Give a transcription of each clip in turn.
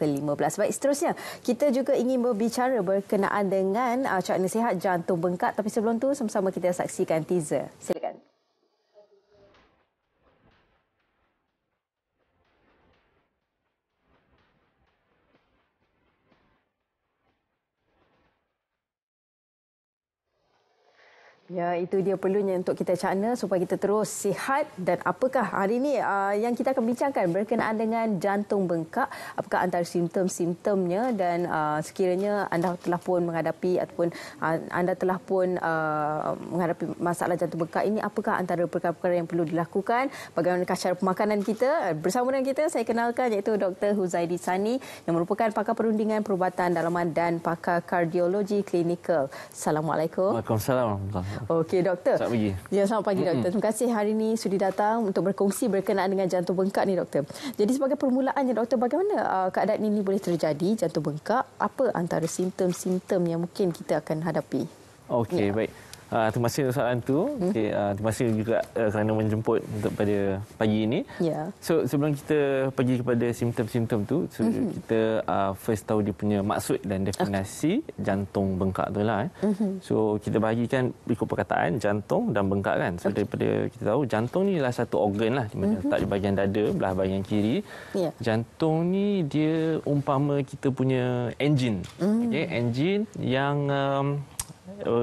ke-15. Baik, seterusnya, kita juga ingin berbicara berkenaan dengan uh, cara nasihat jantung bengkak. Tapi sebelum tu sama-sama kita saksikan teaser. Sila. Ya, itu dia perlunya untuk kita cakna supaya kita terus sihat dan apakah hari ini uh, yang kita akan bincangkan berkenaan dengan jantung bengkak, apakah antara simptom-simptomnya dan uh, sekiranya anda telah pun menghadapi ataupun uh, anda telah pun uh, menghadapi masalah jantung bengkak ini, apakah antara perkara-perkara yang perlu dilakukan, bagaimana cara pemakanan kita, bersama dengan kita saya kenalkan iaitu Dr. Huzaidi Sani yang merupakan pakar perundingan perubatan dalaman dan pakar kardiologi klinikal. Assalamualaikum. Waalaikumsalam. Okey doktor. Selamat pagi. Ya, selamat pagi doktor. Terima kasih hari ini sudi datang untuk berkongsi berkenaan dengan jantung bengkak ni doktor. Jadi sebagai permulaannya doktor bagaimana uh, keadaan ini boleh terjadi jantung bengkak? Apa antara simptom-simptom yang mungkin kita akan hadapi? Okey, ya. baik. Uh, terima kasih untuk soalan itu. Hmm. Okay, uh, ah, terima kasih juga uh, kerana menjemput untuk pada pagi ini. Yeah. So sebelum kita pergi kepada simptom-simptom tu, so, mm-hmm. kita uh, first tahu dia punya maksud dan definisi okay. jantung bengkak tu lah. Eh. Mm-hmm. So kita bahagikan ikut perkataan jantung dan bengkak kan. So okay. daripada kita tahu jantung ni adalah satu organ lah. Mm-hmm. Letak di bahagian dada, belah bahagian kiri. Yeah. Jantung ni dia umpama kita punya engine. Mm. Okay, engine yang... Um,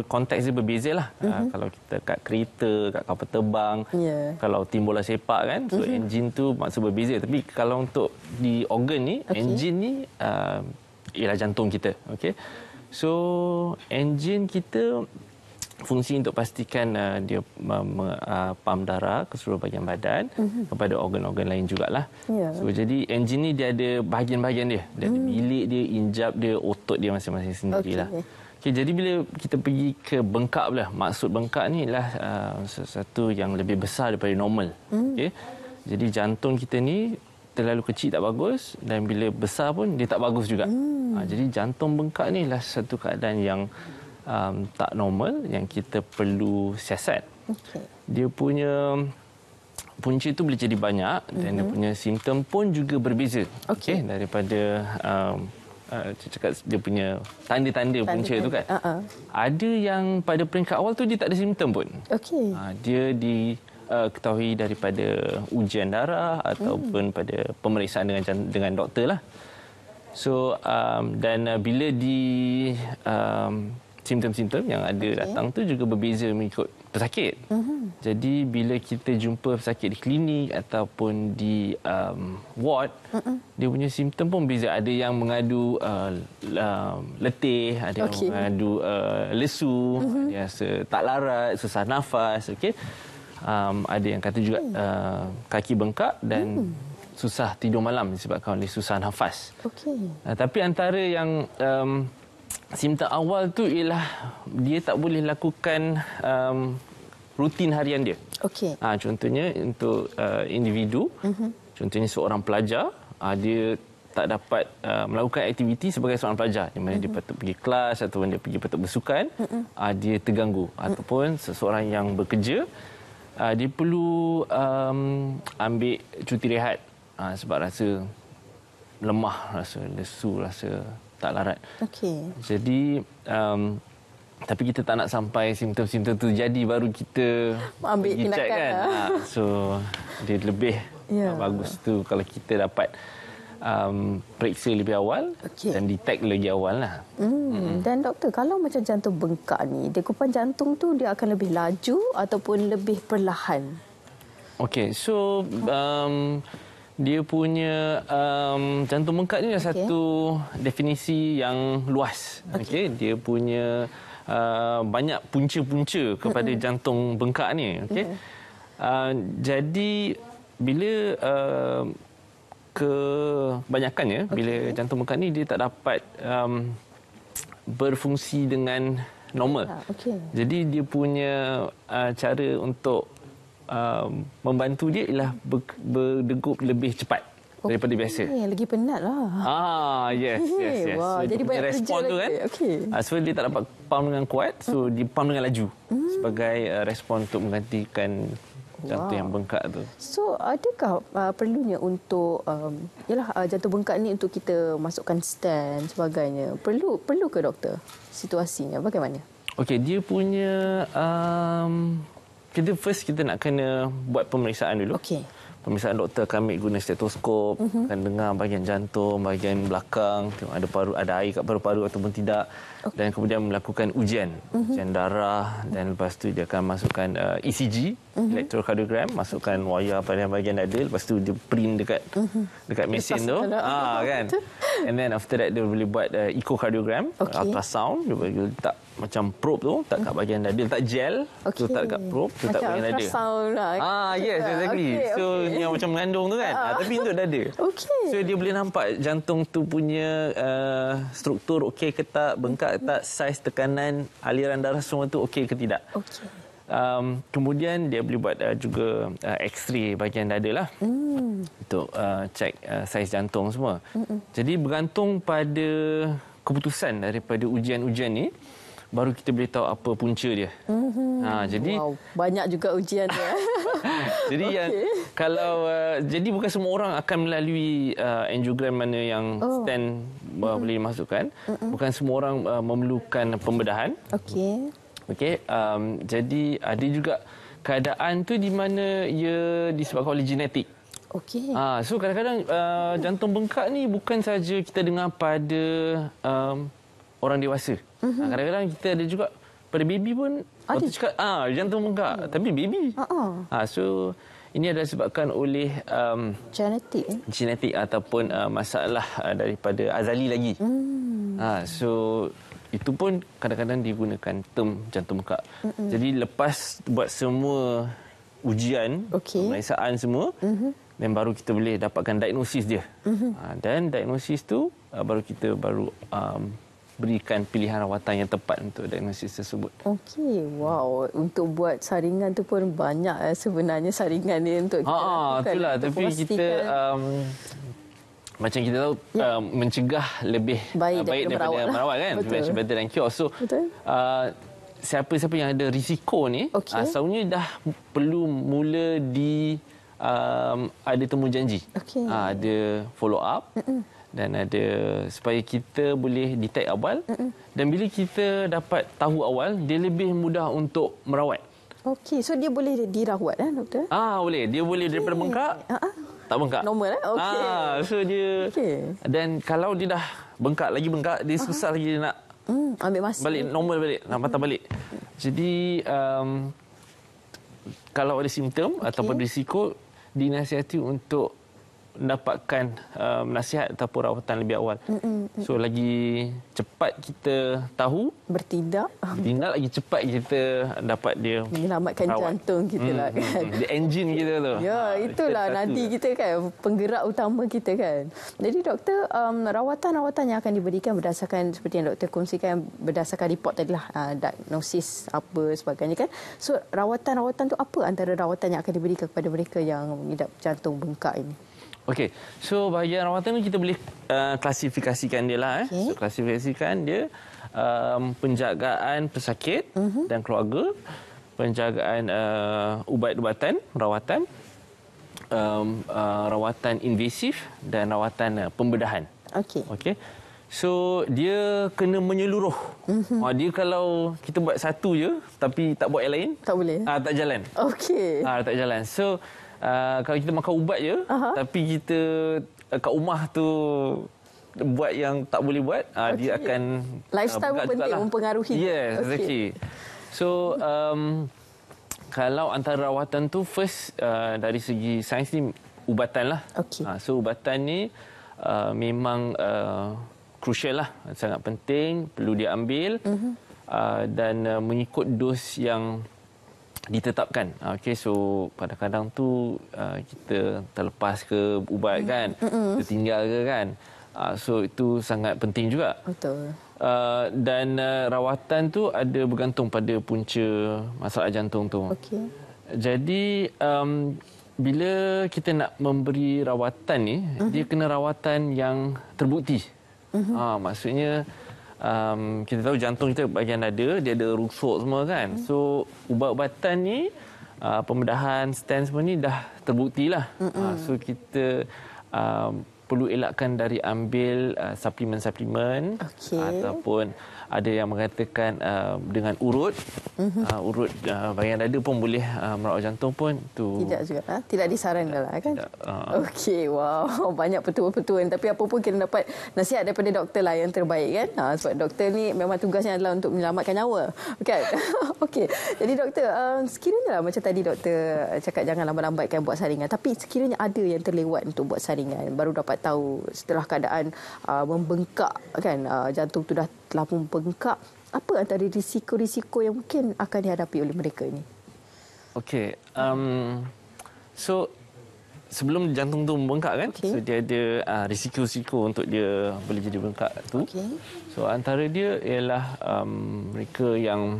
konteks eh, dia berbeza lah. Mm-hmm. kalau kita kat kereta, kat kapal terbang, yeah. kalau tim bola sepak kan, so mm-hmm. engine tu maksud berbeza. Tapi kalau untuk di organ ni, okay. engine ni uh, ialah jantung kita. Okay. So engine kita fungsi untuk pastikan uh, dia mem, uh, pam darah ke seluruh bahagian badan mm-hmm. kepada organ-organ lain jugalah. Yeah. So jadi engine ni dia ada bahagian-bahagian dia. Dia mm. ada hmm. bilik dia, injap dia, otot dia masing-masing sendirilah. Okay. Okay, jadi bila kita pergi ke bengkak pula, maksud bengkak ni ialah uh, satu yang lebih besar daripada normal. Hmm. Okay? Jadi jantung kita ni terlalu kecil tak bagus dan bila besar pun dia tak bagus juga. Hmm. Ha, jadi jantung bengkak ni ialah satu keadaan yang um, tak normal yang kita perlu siasat. Okay. Dia punya punca itu boleh jadi banyak hmm dan dia hmm. punya simptom pun juga berbeza. Okay. Okay, daripada um, uh, cakap dia punya tanda-tanda punca tu kan. Uh-uh. Ada yang pada peringkat awal tu dia tak ada simptom pun. Okey. Uh, dia di uh, ketahui daripada ujian darah hmm. ataupun pada pemeriksaan dengan dengan doktor lah. So um, dan uh, bila di um, simptom-simptom yang ada okay. datang tu juga berbeza mengikut pesakit. Mm-hmm. Jadi bila kita jumpa pesakit di klinik ataupun di um, ward, Mm-mm. dia punya simptom pun berbeza. Ada yang mengadu uh, um, letih, ada okay. yang mengadu uh, lesu, mm-hmm. ada rasa tak larat, susah nafas. Okay? Um, ada yang kata juga hmm. uh, kaki bengkak dan mm susah tidur malam disebabkan oleh susah nafas. Okey. Uh, tapi antara yang um, simta awal tu ialah dia tak boleh lakukan um, rutin harian dia. Okey. Ha, contohnya untuk uh, individu, mm-hmm. contohnya seorang pelajar, uh, dia tak dapat uh, melakukan aktiviti sebagai seorang pelajar di mana mm-hmm. dia mhm. patut pergi kelas atau dia pergi patut bersukan mm-hmm. uh, dia terganggu mm-hmm. ataupun seseorang yang bekerja uh, dia perlu um, ambil cuti rehat uh, sebab rasa lemah rasa lesu rasa tak larat. Okey. Jadi um, tapi kita tak nak sampai simptom-simptom tu jadi baru kita ambil tindakan. Kan? Lah. So dia lebih yeah. bagus tu kalau kita dapat um, periksa lebih awal okay. dan detect lebih awal lah. Hmm. Mm. Dan doktor, kalau macam jantung bengkak ni, dekupan jantung tu dia akan lebih laju ataupun lebih perlahan? Okay. so um, dia punya um, jantung bengkak ni okay. satu definisi yang luas. Okey, okay. dia punya uh, banyak punca-punca kepada mm-hmm. jantung bengkak ni. Okey. Mm-hmm. Uh, jadi bila uh, kebanyakannya okay. bila jantung bengkak ni dia tak dapat um, berfungsi dengan normal. Ah, okay. Jadi dia punya uh, cara untuk um, membantu dia ialah ber, berdegup lebih cepat okay. Oh. daripada biasa. Eh, lagi penat lah. Ah, yes, yes, yes. Wow. So, Jadi banyak kerja lagi. Tu kan, okay. Sebab ah, so dia tak dapat pump dengan kuat, so hmm. dia pump dengan laju hmm. sebagai uh, respon untuk menggantikan jantung wow. yang bengkak tu. So adakah uh, perlunya untuk um, yalah uh, jantung bengkak ni untuk kita masukkan stent sebagainya? Perlu perlu ke doktor situasinya bagaimana? Okey dia punya um, kita first kita nak kena buat pemeriksaan dulu. Okey. Pemeriksaan doktor kami guna stetoskop, uh-huh. akan dengar bahagian jantung, bahagian belakang, tengok ada paru ada air kat paru-paru ataupun tidak okay. dan kemudian melakukan ujian uh-huh. ujian darah dan lepas tu dia akan masukkan uh, ECG uh-huh. Mhm. electrocardiogram masukkan wayar pada bahagian dada lepas tu dia print dekat uh-huh. dekat mesin tu ah kan and then after that dia boleh buat uh, echocardiogram okay. ultrasound dia boleh letak macam probe tu tak kat bahagian dada tak gel okay. tu tak kat probe tu tak bahagian dada lah. ah yes ah, exactly okay, so okay. yang macam mengandung tu kan uh. ah, tapi untuk dada okay. so dia boleh nampak jantung tu punya uh, struktur okey ke tak bengkak dapat tak saiz tekanan aliran darah semua tu okey ke tidak. Okey. Um, kemudian dia boleh buat uh, juga uh, X-ray bahagian dada lah. Mm. Untuk uh, cek uh, saiz jantung semua. Mm-mm. Jadi bergantung pada keputusan daripada ujian-ujian ni baru kita boleh tahu apa punca dia. Mm-hmm. Ha, jadi wow. banyak juga ujian dia. jadi okay. yang, kalau uh, jadi bukan semua orang akan melalui uh, angiogram mana yang oh. stand uh, mm. boleh dimasukkan. Mm-mm. Bukan semua orang uh, memerlukan pembedahan. Okey. Okey, um, jadi ada juga keadaan tu di mana ia disebabkan oleh genetik. Okey. Ah, ha, so kadang-kadang uh, jantung bengkak ni bukan saja kita dengar pada um, orang dewasa. Mm-hmm. Kadang-kadang kita ada juga pada baby pun ada. waktu cakap ah jantung bengkak mm. tapi baby. Uh-uh. Ah so ini adalah sebabkan oleh um, genetik eh? genetik ataupun uh, masalah uh, daripada azali lagi. Mm. Ah so itu pun kadang-kadang digunakan term jantung bengkak. Mm-mm. Jadi lepas buat semua ujian, okay. pemeriksaan semua, mm-hmm. then baru kita boleh dapatkan diagnosis dia. Mm-hmm. Ah, dan diagnosis tu uh, baru kita baru um, berikan pilihan rawatan yang tepat untuk diagnosis tersebut. Okey, wow. Untuk buat saringan tu pun banyak eh, sebenarnya saringan ni untuk ha, kita. Ha, itulah untuk tapi pastikan. kita um, macam kita tahu ya. um, mencegah lebih baik, uh, baik daripada, daripada merawat, merawat kan. Betul. Better than cure. So, Betul. Uh, siapa-siapa yang ada risiko ni, okay. asalnya dah perlu mula di um, ada temu janji, okay. uh, ah, ada follow up. Mm-mm dan ada supaya kita boleh detect awal Mm-mm. dan bila kita dapat tahu awal dia lebih mudah untuk merawat. Okey, so dia boleh dirawat eh doktor? Ah, boleh. Dia boleh okay. daripada bengkak. Uh-huh. Tak bengkak. Normal eh. Okey. Ah, so dia Okey. Dan kalau dia dah bengkak lagi bengkak, dia uh-huh. susah lagi dia nak hmm ambil masa. Balik normal balik, nak patah balik. Jadi um, kalau ada simptom okay. ataupun risiko dinasihati untuk mendapatkan um, uh, nasihat ataupun rawatan lebih awal. Mm-mm. So lagi cepat kita tahu bertindak, bertindak lagi cepat kita dapat dia menyelamatkan rawat. jantung kita mm-hmm. lah kan. Mm, mm, mm, The engine kita tu. Ya, ah, itulah nanti lah. kita kan penggerak utama kita kan. Jadi doktor um, rawatan-rawatan yang akan diberikan berdasarkan seperti yang doktor kongsikan berdasarkan report tadi lah uh, diagnosis apa sebagainya kan. So rawatan-rawatan tu apa antara rawatan yang akan diberikan kepada mereka yang mengidap jantung bengkak ini? Okey. So bahagian rawatan mata ni kita boleh uh, klasifikasikan dia lah. Eh. Okay. So, klasifikasikan dia um, penjagaan pesakit uh mhm. -huh. dan keluarga, penjagaan uh, ubat-ubatan, rawatan, um, uh, rawatan invasif dan rawatan uh, pembedahan. Okey. Okey. So dia kena menyeluruh. Mm -hmm. dia kalau kita buat satu je tapi tak buat yang lain, tak boleh. Ah tak jalan. Okey. Ah tak jalan. So Ah, kalau kita makan ubat je uh-huh. tapi kita uh, kat rumah tu buat yang tak boleh buat ah, okay. dia akan lifestyle uh, pun penting lah. mempengaruhi yes okay. okay. so um kalau antara rawatan tu first uh, dari segi sains ni ubatan lah okay. uh, so ubatan ni uh, memang uh, crucial lah sangat penting perlu diambil uh-huh. uh, dan uh, mengikut dos yang ditetapkan. Ah, Okey so kadang-kadang tu uh, kita terlepas ke ubat hmm. kan, Mm-mm. tertinggal ke kan. Uh, so itu sangat penting juga. Betul. Uh, dan uh, rawatan tu ada bergantung pada punca masalah jantung tu. Okey. Jadi um, bila kita nak memberi rawatan ni, uh-huh. dia mm-hmm. kena rawatan yang terbukti. Uh-huh. Uh, maksudnya um, kita tahu jantung kita bagian ada dia ada rusuk semua kan hmm. so ubat-ubatan ni uh, pembedahan stent semua ni dah terbukti lah uh, so kita um, perlu elakkan dari ambil uh, suplemen-suplemen okay. ataupun ada yang mengatakan uh, dengan urut mhm. uh, urut uh, bahagian dada pun boleh uh, merawat jantung pun tu tidak juga ha? tidak disarankan lah kan uh, okey wow banyak petua-petua tapi apa pun kita dapat nasihat daripada doktor lah yang terbaik kan ha, sebab doktor ni memang tugasnya adalah untuk menyelamatkan nyawa kan okey jadi doktor um, sekiranya lah macam tadi doktor cakap jangan lambat-lambatkan buat saringan tapi sekiranya ada yang terlewat untuk buat saringan baru dapat tahu setelah keadaan uh, membengkak kan uh, jantung tu dah telah pun bengkak. Apa antara risiko-risiko yang mungkin akan dihadapi oleh mereka ini? Okey. Um, so sebelum jantung tu membengkak kan, okay. so dia ada uh, risiko-risiko untuk dia boleh jadi bengkak tu. Okay. So antara dia ialah um, mereka yang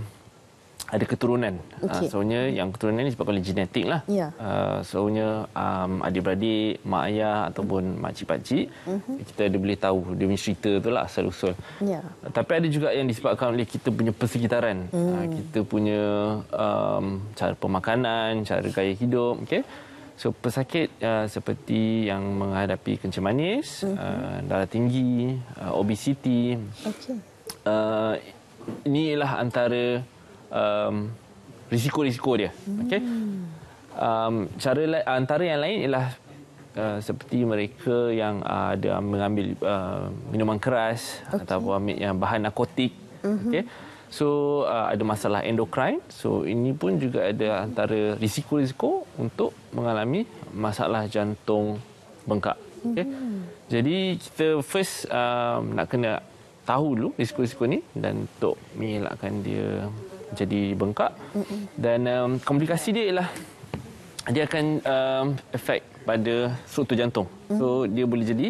ada keturunan. Ah, okay. Uh, Soalnya yang keturunan ini sebabkan genetik lah. Yeah. Ya. Uh, Soalnya um, adik-beradik, mak ayah ataupun makcik-pakcik, mm-hmm. kita ada boleh tahu dia punya cerita tu lah asal-usul. Yeah. Uh, tapi ada juga yang disebabkan oleh kita punya persekitaran. Mm. Uh, kita punya um, cara pemakanan, cara gaya hidup. Okay? So pesakit uh, seperti yang menghadapi kencing manis, mm-hmm. uh, darah tinggi, uh, obesiti. Okay. Uh, inilah antara um, risiko-risiko dia. Hmm. Okay. Um, cara antara yang lain ialah uh, seperti mereka yang uh, ada mengambil uh, minuman keras okay. atau ambil yang bahan narkotik. Uh-huh. Okay. So uh, ada masalah endokrin. So ini pun juga ada antara risiko-risiko untuk mengalami masalah jantung bengkak. Okay. Uh-huh. Jadi kita first um, nak kena tahu dulu risiko-risiko ni dan untuk mengelakkan dia jadi bengkak dan um, komplikasi dia ialah dia akan um, efek pada struktur jantung. So mm-hmm. dia boleh jadi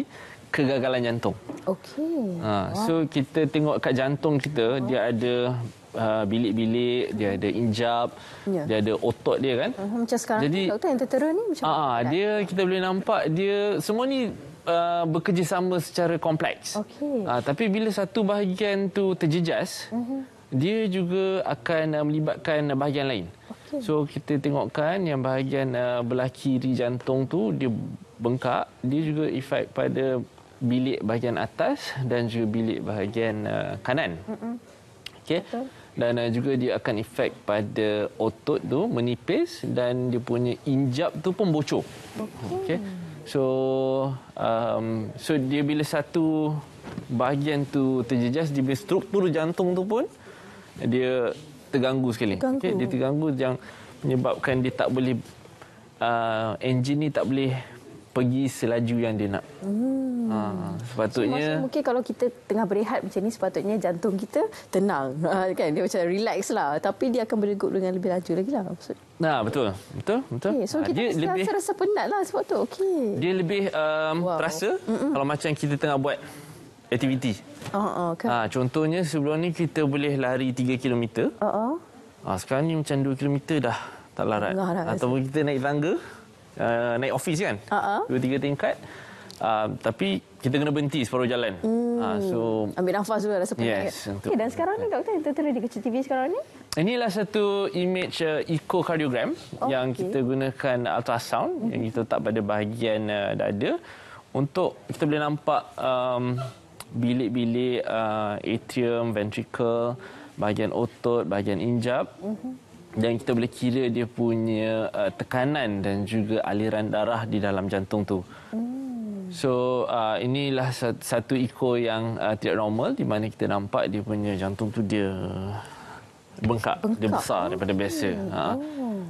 kegagalan jantung. Okey. Ha so kita tengok kat jantung kita oh. dia ada uh, bilik-bilik, dia ada injap, yeah. dia ada otot dia kan? Uh-huh, macam sekarang. Jadi doktor yang tertera ni macam Ah ha, dia kita boleh nampak dia semua ni Uh, bekerjasama secara kompleks. Okay. Uh, ah, tapi bila satu bahagian tu terjejas, uh-huh dia juga akan uh, melibatkan bahagian lain. So kita tengokkan yang bahagian uh, belah kiri jantung tu dia bengkak, dia juga efek pada bilik bahagian atas dan juga bilik bahagian uh, kanan. Mm-mm. Okay. Dan uh, juga dia akan efek pada otot tu menipis dan dia punya injap tu pun bocor. Okay. So um, so dia bila satu bahagian tu terjejas dia bila struktur jantung tu pun dia terganggu sekali. Terganggu. Okay? Dia terganggu yang menyebabkan dia tak boleh uh, engine ni tak boleh pergi selaju yang dia nak. Hmm. Ha, sepatutnya so, mungkin kalau kita tengah berehat macam ni sepatutnya jantung kita tenang ah, kan dia macam relax lah tapi dia akan berdegup dengan lebih laju lagi lah maksud. Nah, betul. Betul? Betul? Okay, so ha, kita dia mesti lebih rasa penat lah sepatutnya tu. Okey. Dia lebih um, wow. terasa Mm-mm. kalau macam kita tengah buat aktiviti. Uh-uh, okay. Ah, ha, contohnya sebelum ni kita boleh lari 3 km. Uh-uh. Ha, sekarang ni macam 2 km dah tak larat. larat Atau kita naik tangga, uh, naik office kan. Uh-uh. 2 3 tingkat. Uh, tapi kita kena berhenti separuh jalan. Hmm. Uh, so ambil nafas dulu rasa penat. Yes, okay, eh, dan sekarang ni doktor yang tertera di kecil TV sekarang ni? Inilah satu image uh, eh, echocardiogram oh, yang okay. kita gunakan ultrasound mm-hmm. yang mhm. kita tak pada bahagian uh, dada untuk kita boleh nampak um, bilik-bilik uh, atrium, ventricle, bahagian otot, bahagian injap. Mm-hmm. Dan kita boleh kira dia punya uh, tekanan dan juga aliran darah di dalam jantung tu. Mm. So uh, inilah satu ekor yang uh, tidak normal di mana kita nampak dia punya jantung tu dia bengkak, bengkak. dia besar okay. daripada oh. biasa. Ha. Oh.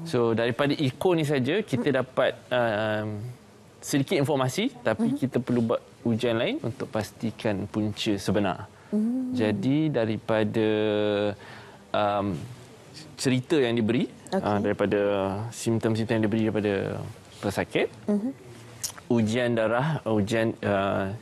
So daripada ekor ni saja kita hmm. dapat uh, sedikit informasi, tapi mm-hmm. kita perlu buat ujian lain untuk pastikan punca sebenar. Hmm. Jadi daripada um, cerita yang diberi okay. uh, daripada simptom-simptom yang diberi daripada pesakit, hmm. ujian darah, ujian uh,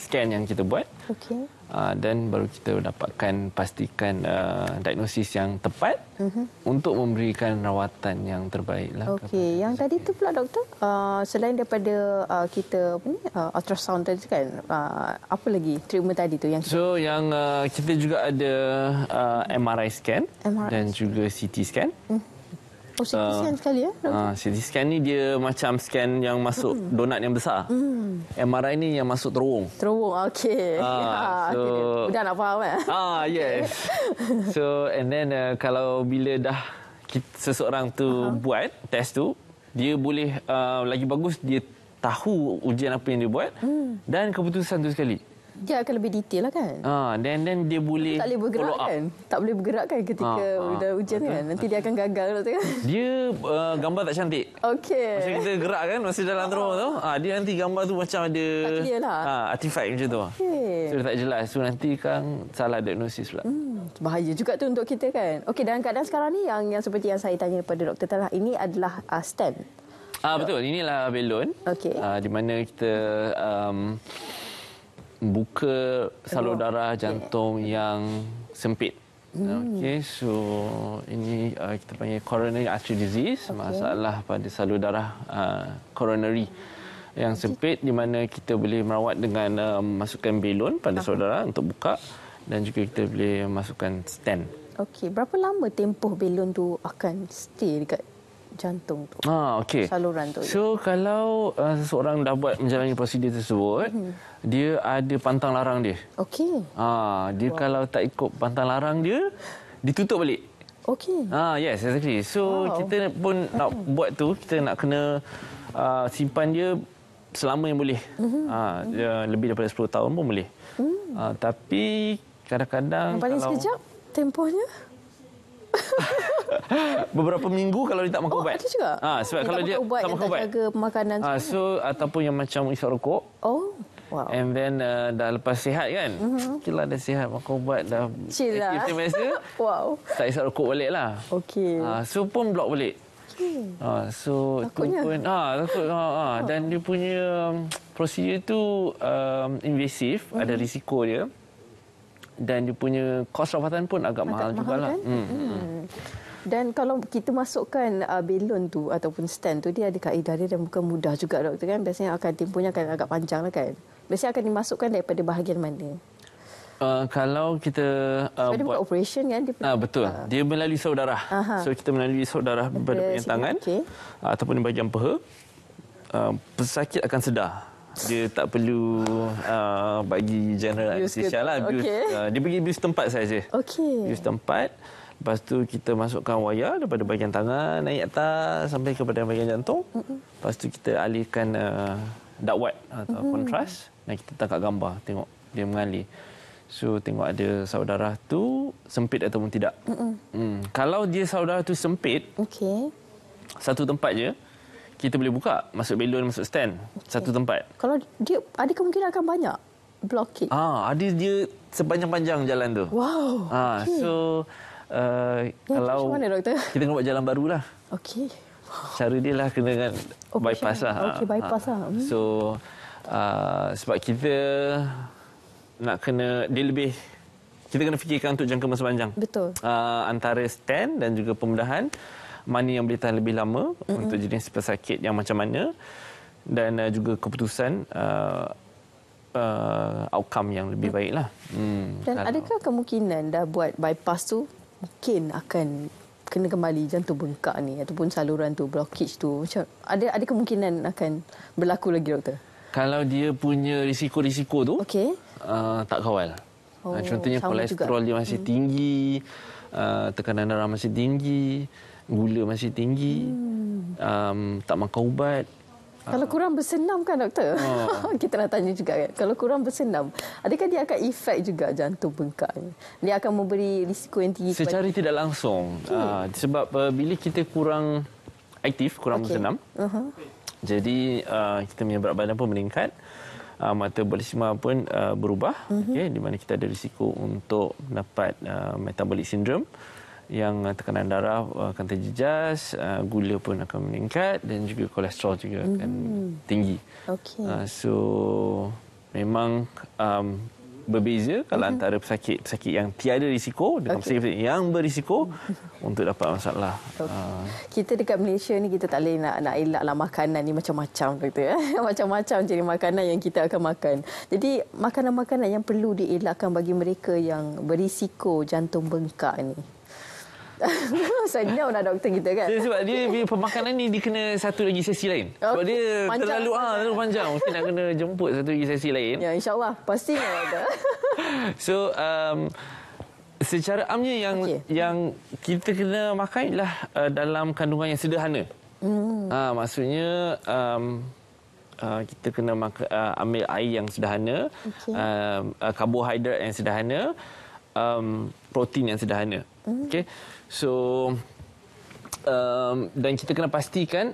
scan yang kita buat. Okay dan ah, baru kita dapatkan pastikan uh, diagnosis yang tepat mm-hmm. untuk memberikan rawatan yang terbaik. Lah Okey, yang tadi tu pula doktor, uh, selain daripada uh, kita ini, uh, ultrasound tadi kan, uh, apa lagi treatment tadi tu yang kita... So, yang uh, kita juga ada uh, MRI scan MRI. dan juga CT scan. Mm-hmm. Oh, CT scan ah, sekali ya? Eh? Ah, okay. CT scan ni dia macam scan yang masuk mm. donat yang besar. Mm. MRI ni yang masuk terowong. Terowong, okey. ha, so, okay, dah nak faham kan? Eh? Ah, yes. so, and then uh, kalau bila dah kita, seseorang tu uh-huh. buat test tu, dia boleh, uh, lagi bagus dia tahu ujian apa yang dia buat mm. dan keputusan tu sekali dia akan lebih detail lah kan. Ah, then then dia boleh tak boleh bergerak up. kan? Tak boleh bergerak kan ketika ah, dah ah, ujian kan? Nanti dia akan gagal lah. kan. Dia uh, gambar tak cantik. Okey. Masa kita gerak kan masa dalam drone oh. tu, ah dia nanti gambar tu macam ada tak lah. ah artifact macam tu. Okay. So tak jelas. So nanti kan salah diagnosis pula. Hmm, bahaya juga tu untuk kita kan. Okey, dalam keadaan sekarang ni yang yang seperti yang saya tanya kepada doktor telah ini adalah uh, ah, stand. Ah betul, inilah balon. Okey. Ah di mana kita um, buka saluran darah jantung yeah. yang sempit. Hmm. Okay, so ini uh, kita panggil coronary artery disease, okay. masalah pada salur darah uh, coronary yang sempit di mana kita boleh merawat dengan uh, masukkan belon pada uh-huh. darah untuk buka dan juga kita boleh masukkan stent. Okey, berapa lama tempoh belon tu akan stay dekat jantung tu. Ah, okey. Saluran tu. Ya. So ya. kalau uh, seseorang dah buat menjalani prosedur tersebut, hmm dia ada pantang larang dia. Okey. Ah, dia wow. kalau tak ikut pantang larang dia, ditutup balik. Okey. Ah, yes, exactly. So wow. kita pun nak mhm. buat tu, kita nak kena uh, simpan dia selama yang boleh. hmm Ah, dia mhm. ya, lebih daripada 10 tahun pun boleh. Hmm. Ah, tapi kadang-kadang paling kalau sekejap tempohnya Beberapa minggu kalau dia tak makan oh, ubat. Oh, juga? Ha, sebab dia kalau dia tak makan ubat, dia, ubat, dia tak jaga makanan. Ha, so, ataupun yang macam isap rokok. Oh, Wow. And then uh, dah lepas sihat kan? Mm -hmm. Okay lah, dah sihat. Makan ubat dah... Chill lah. Aktif biasa. wow. Tak isap rokok balik lah. Okay. Uh, ah, so pun blok balik. Okay. Uh, so Takutnya. tu pun... Ah, takut. Uh, uh. Dan dia punya um, prosedur tu um, invasive. Mm -hmm. Ada mm-hmm. risiko dia. Mm dan dia punya kos rawatan pun agak, agak mahal, mahal juga lah. Kan? Hmm, hmm. hmm. Hmm. Dan kalau kita masukkan uh, belon tu ataupun stand tu dia ada kaedah dia dan bukan mudah juga doktor kan. Biasanya akan tempohnya akan agak panjang lah kan. Biasanya akan dimasukkan daripada bahagian mana? Uh, kalau kita uh, so, dia buat operation kan dia uh, betul uh, dia melalui saudara uh-huh. so kita melalui saudara pada tangan okay. uh, ataupun di bahagian peha uh, pesakit akan sedar dia tak perlu uh, bagi general anesthesia lah. Okay. uh, dia pergi abuse tempat saja. Okey. Abuse tempat. Lepas tu kita masukkan wayar daripada bahagian tangan naik atas sampai kepada bahagian jantung. mm Lepas tu kita alihkan uh, dakwat atau mm-hmm. kontras dan kita tangkap gambar tengok dia mengalir. So tengok ada saudara tu sempit ataupun tidak. Mm-mm. Hmm. Kalau dia saudara tu sempit, okey. Satu tempat je kita boleh buka masuk balon masuk stand okay. satu tempat. Kalau dia ada kemungkinan akan banyak blockade. Ah, ada dia sepanjang-panjang jalan tu. Wow. Ah, okay. so uh, yeah, kalau mana, kita nak buat jalan baru lah. Okey. Cara dia lah kena dengan Operation. Oh, bypass lah. Okey, bypass ah, lah. Hmm. So, uh, sebab kita nak kena, dia lebih, kita kena fikirkan untuk jangka masa panjang. Betul. Uh, antara stand dan juga pembedahan mana yang boleh tahan lebih lama mm-hmm. untuk jenis pesakit yang macam mana dan uh, juga keputusan uh, uh, outcome yang lebih mm. baiklah. Hmm. Dan Kalau. adakah kemungkinan dah buat bypass tu mungkin akan kena kembali jantung bengkak ni ataupun saluran tu blockage tu macam ada ada kemungkinan akan berlaku lagi doktor? Kalau dia punya risiko-risiko tu okay. uh, tak kawal. Uh, oh, Contohnya kolesterol juga. dia masih hmm. tinggi, uh, tekanan darah masih tinggi, gula masih tinggi, hmm. um, tak makan ubat. Kalau ah. kurang bersenam kan doktor? Uh. Kita nak tanya juga kan. Kalau kurang bersenam, adakah dia akan efek juga jantung bengkak? Dia akan memberi risiko yang tinggi? Secara kepada... tidak langsung. Okay. Uh, ah, sebab uh, bila kita kurang aktif, kurang okay. bersenam, uh-huh. jadi uh, kita punya berat badan pun meningkat. Uh, metabolisme pun uh, berubah uh-huh. Mhm. okay, di mana kita ada risiko untuk dapat uh, metabolic syndrome yang eh, tekanan darah eh, akan terjejas, eh, gula pun akan meningkat dan juga kolesterol juga akan hmm. tinggi. Okay. So memang um, berbeza kalau hmm. antara pesakit pesakit yang tiada risiko dengan okay. pesakit yang berisiko untuk dapat masalah. Okay. Uh. Ah. Kita dekat Malaysia ni kita tak boleh nak, nak elaklah makanan ni macam-macam gitu ya. macam-macam jenis makanan yang kita akan makan. Jadi makanan-makanan yang perlu dielakkan bagi mereka yang berisiko jantung bengkak ni. Senyum lah doktor kita kan. Sebab dia pemakanan ni dia kena satu lagi sesi lain. Sebab okay. Oh, dia panjang terlalu ah ha, terlalu panjang. Mesti nak kena jemput satu lagi sesi lain. Ya insyaAllah. pasti ada. so um, secara amnya yang okay. yang kita kena makan ialah uh, dalam kandungan yang sederhana. Hmm. Ha, maksudnya um, Uh, kita kena maka, uh, ambil air yang sederhana, okay. uh, um, uh, karbohidrat yang sederhana, um, protein yang sederhana. Mm-hmm. Okay, so um, dan kita kena pastikan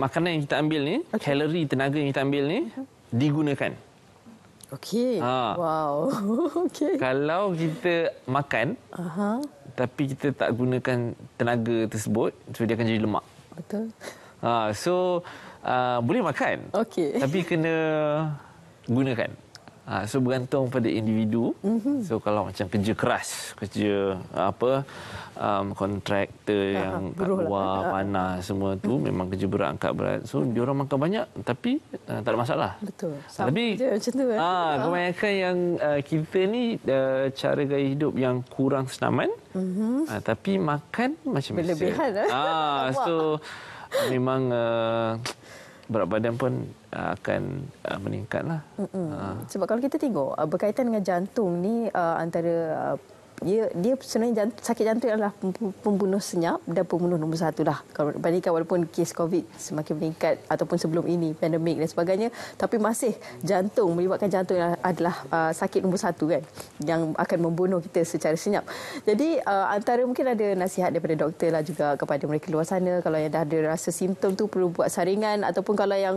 makanan yang kita ambil ni, okay. kalori tenaga yang kita ambil ni mm-hmm. digunakan. Okey. Ha. Wow. Okey. Kalau kita makan, uh-huh. tapi kita tak gunakan tenaga tersebut, so dia akan jadi lemak. Betul. Ha, so uh, boleh makan. Okey. Tapi kena gunakan. Ha, so bergantung pada individu. Mm-hmm. So kalau macam kerja keras, kerja apa um, kontraktor yang uh, luar, lah. panas semua tu mm-hmm. memang kerja berat angkat berat. So dia orang makan banyak tapi uh, tak ada masalah. Betul. Ah, tapi macam tu eh. Ah, ha, kebanyakan yang uh, kita ni uh, cara gaya hidup yang kurang senaman. Mm-hmm. Uh, tapi makan macam macam lebih eh? Ah, so memang uh, berat badan pun uh, akan uh, meningkatlah. Uh. Ah. Sebab kalau kita tengok uh, berkaitan dengan jantung ni uh, antara dia dia sebenarnya jantung, sakit jantung adalah pembunuh senyap dan pembunuh nombor satu lah. Kalau bandingkan walaupun kes COVID semakin meningkat ataupun sebelum ini pandemik dan sebagainya, tapi masih jantung melibatkan jantung adalah uh, sakit nombor satu kan yang akan membunuh kita secara senyap. Jadi uh, antara mungkin ada nasihat daripada doktor lah juga kepada mereka luar sana kalau yang dah ada rasa simptom tu perlu buat saringan ataupun kalau yang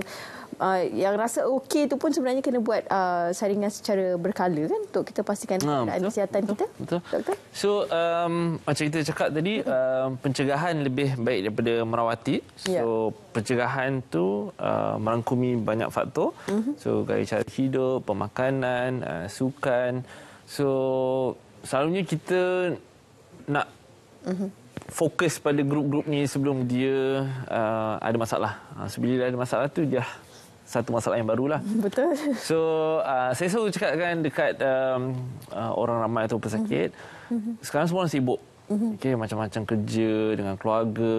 uh, yang rasa okey itu pun sebenarnya kena buat uh, saringan secara berkala kan untuk kita pastikan ha, keadaan kesihatan kita. Betul. Doktor? So um, macam kita cakap tadi um, pencegahan lebih baik daripada merawati. So yeah. pencegahan tu uh, merangkumi banyak faktor. Uh-huh. So gaya cara hidup, pemakanan, uh, sukan. So selalunya kita nak uh-huh. fokus pada grup-grup ni sebelum dia uh, ada masalah. Uh, ha, sebila dia ada masalah tu dia satu masalah yang barulah. Betul. So, uh, saya selalu cakapkan dekat um, uh, orang ramai atau pesakit, mm-hmm. sekarang semua orang sibuk. Mm-hmm. Okay, macam-macam kerja dengan keluarga,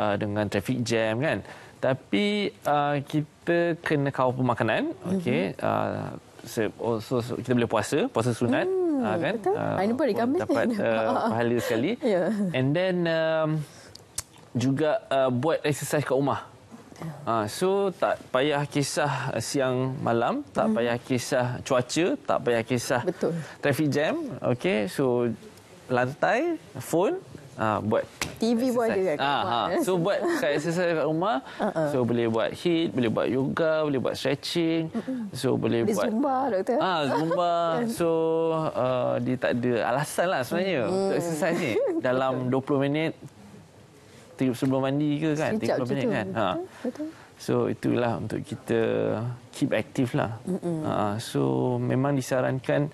uh, dengan traffic jam kan. Tapi uh, kita kena kawal pemakanan. Mhm. Okay, mm-hmm. uh, oh, so, so, kita boleh puasa, puasa sunat. Mm, uh, kan? Betul. Ah, uh, boleh dapat uh, ah, ah, pahala sekali. yeah. And then... Um, juga uh, buat exercise kat rumah. Ha, so tak payah kisah eh, siang malam, tak hmm. payah kisah cuaca, tak payah kisah Betul. traffic jam. Okay, so lantai, phone, ha, buat TV buat ada kat ah, rumah. Ha, ha. So buat kat exercise kat rumah. Uh-uh. So boleh buat hit, boleh buat yoga, boleh buat stretching. So boleh, boleh buat... Zumba, Doktor. Ah, ha, Zumba. So uh, dia tak ada alasan lah sebenarnya hmm. untuk exercise ni. Dalam 20 minit, sebelum mandi ke kan Sekejap 30 minit kan ha. betul, ha. betul. so itulah untuk kita keep aktif lah ha. so memang disarankan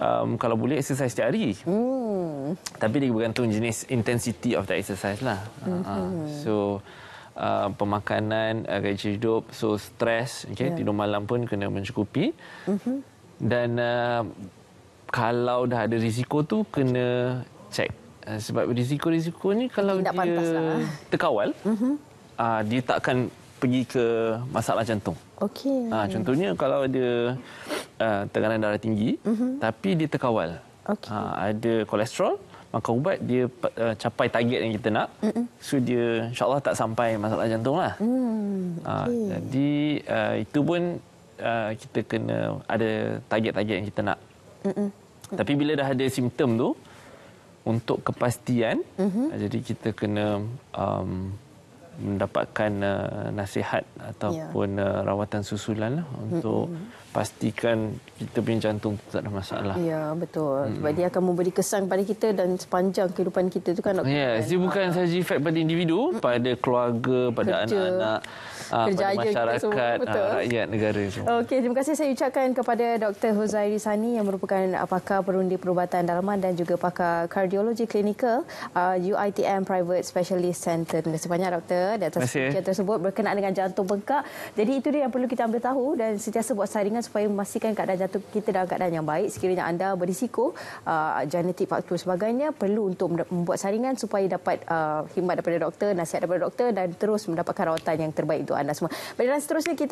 um, kalau boleh exercise setiap hari mm. tapi dia bergantung jenis intensity of the exercise lah ha. ha. Mm-hmm. so Uh, pemakanan uh, gaya hidup so stres okay? yeah. tidur malam pun kena mencukupi mm-hmm. dan uh, kalau dah ada risiko tu kena check Eh, sebab risiko-risiko ni kalau dia lah. terkawal mm-hmm. uh, dia tak akan pergi ke masalah jantung. Okey. Uh, contohnya kalau ada uh, tekanan darah tinggi mm-hmm. tapi dia terkawal. Okay. Uh, ada kolesterol maka ubat dia uh, capai target yang kita nak Mm-mm. so dia insyaallah tak sampai masalah jantung lah. Mm, okay. uh, jadi uh, itu pun uh, kita kena ada target-target yang kita nak. Mm-mm. Mm-mm. Tapi bila dah ada simptom tu untuk kepastian mm-hmm. jadi kita kena um, mendapatkan uh, nasihat ataupun ya. uh, rawatan susulan lah untuk mm-hmm. pastikan kita punya jantung tak ada masalah. Ya, betul. Mm-hmm. Sebab dia akan memberi kesan pada kita dan sepanjang kehidupan kita itu kan. Ya, yeah, dia bukan ah. sahaja efek pada individu, pada keluarga, pada anak-anak. Ah, Kerjaya kita semua, ah, betul. rakyat negara semua. Okey, terima kasih saya ucapkan kepada Dr. Huzairi Sani yang merupakan pakar perunding perubatan dalaman dan juga pakar kardiologi klinikal UITM Private Specialist Center. Terima kasih banyak, Dr di atas kerja tersebut berkenaan dengan jantung bengkak. Jadi itu dia yang perlu kita ambil tahu dan sentiasa buat saringan supaya memastikan keadaan jantung kita dalam keadaan yang baik. Sekiranya anda berisiko uh, genetik faktor sebagainya, perlu untuk membuat saringan supaya dapat uh, ah, himat daripada doktor, nasihat daripada doktor dan terus mendapatkan rawatan yang terbaik untuk anda semua. Pada seterusnya kita